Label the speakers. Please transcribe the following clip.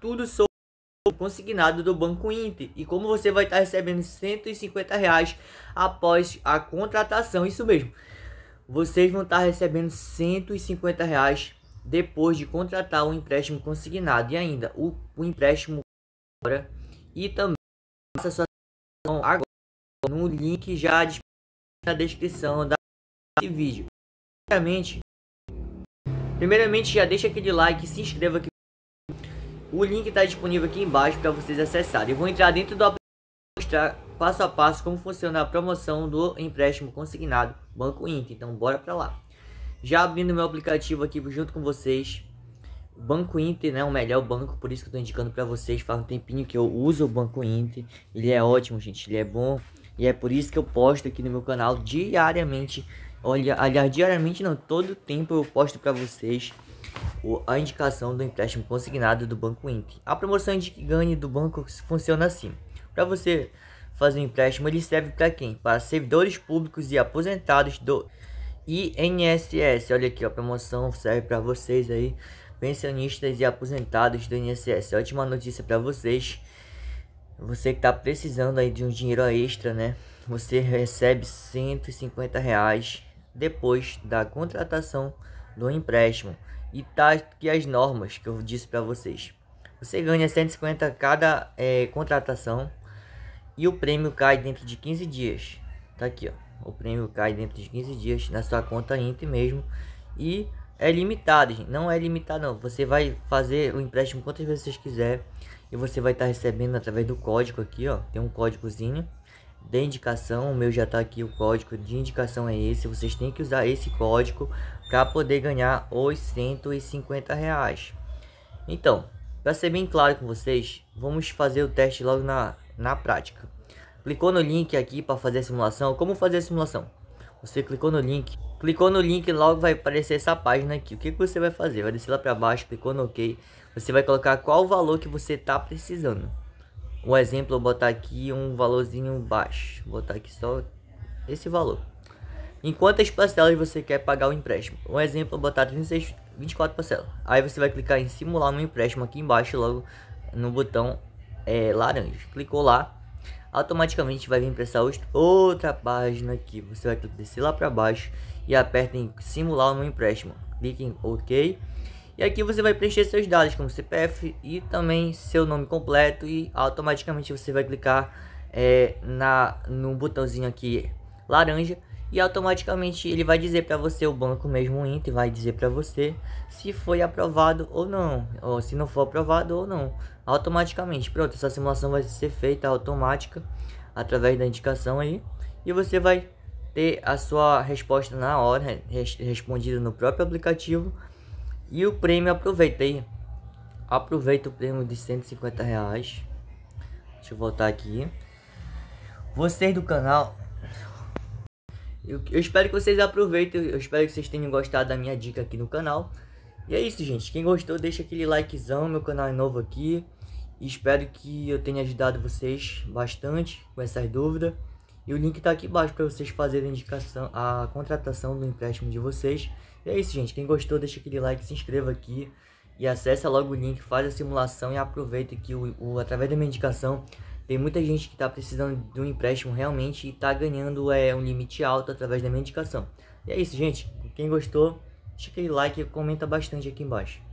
Speaker 1: tudo sobre o consignado do Banco Inter e como você vai estar recebendo 150 reais após a contratação, isso mesmo. Vocês vão estar recebendo 150 reais depois de contratar o um empréstimo consignado e ainda o, o empréstimo agora e também faça sua agora no link já na descrição da desse vídeo. Primeiramente, primeiramente já deixa aquele like, se inscreva aqui o link está disponível aqui embaixo para vocês acessarem. Eu vou entrar dentro do aplicativo e mostrar passo a passo como funciona a promoção do empréstimo consignado Banco Inter. Então bora para lá. Já abrindo meu aplicativo aqui junto com vocês. Banco Inter, né, o melhor banco, por isso que eu tô indicando para vocês, faz um tempinho que eu uso o Banco Inter. Ele é ótimo, gente, ele é bom. E é por isso que eu posto aqui no meu canal diariamente. Olha, aliás, diariamente não, todo tempo eu posto para vocês a indicação do empréstimo consignado do Banco Inter. A promoção de ganhe do banco funciona assim. Para você fazer um empréstimo, ele serve para quem? Para servidores públicos e aposentados do INSS. Olha aqui, a promoção serve para vocês aí, pensionistas e aposentados do INSS. Ótima notícia para vocês. Você que está precisando aí de um dinheiro extra, né? Você recebe 150 reais depois da contratação do empréstimo e tá que as normas que eu disse para vocês. Você ganha 150 cada é, contratação e o prêmio cai dentro de 15 dias. Tá aqui, ó. O prêmio cai dentro de 15 dias na sua conta int mesmo e é limitado, gente. Não é limitado não. Você vai fazer o empréstimo quantas vezes você quiser e você vai estar tá recebendo através do código aqui, ó. Tem um códigozinho de indicação, o meu já está aqui o código de indicação é esse, vocês têm que usar esse código para poder ganhar os 150 reais. Então, para ser bem claro com vocês, vamos fazer o teste logo na, na prática. Clicou no link aqui para fazer a simulação, como fazer a simulação? Você clicou no link, clicou no link logo vai aparecer essa página aqui, o que, que você vai fazer? Vai descer lá para baixo, clicou no ok, você vai colocar qual o valor que você está precisando um exemplo, eu botar aqui um valorzinho baixo. Vou botar aqui só esse valor. Em quantas parcelas você quer pagar o empréstimo? Um exemplo, eu botar 36, 24 parcelas. Aí você vai clicar em simular um empréstimo aqui embaixo, logo no botão é, laranja. Clicou lá, automaticamente vai vir emprestar outra página aqui. Você vai descer lá para baixo e aperta em simular um empréstimo. Clique em OK e aqui você vai preencher seus dados como CPF e também seu nome completo e automaticamente você vai clicar é, na, no botãozinho aqui laranja e automaticamente ele vai dizer para você o banco mesmo o Inter vai dizer para você se foi aprovado ou não ou se não for aprovado ou não automaticamente pronto essa simulação vai ser feita automática através da indicação aí e você vai ter a sua resposta na hora res, respondida no próprio aplicativo e o prêmio aproveitei. Aproveita o prêmio de 150 reais. Deixa eu voltar aqui. Vocês do canal. Eu, eu espero que vocês aproveitem. Eu espero que vocês tenham gostado da minha dica aqui no canal. E é isso, gente. Quem gostou, deixa aquele likezão. Meu canal é novo aqui. Espero que eu tenha ajudado vocês bastante com essas dúvidas. E o link está aqui embaixo para vocês fazerem a indicação, a contratação do empréstimo de vocês. E é isso, gente. Quem gostou, deixa aquele like, se inscreva aqui e acessa logo o link, faz a simulação e aproveita que o, o através da minha indicação tem muita gente que está precisando de um empréstimo realmente e está ganhando é, um limite alto através da minha indicação. E é isso, gente. Quem gostou, deixa aquele like e comenta bastante aqui embaixo.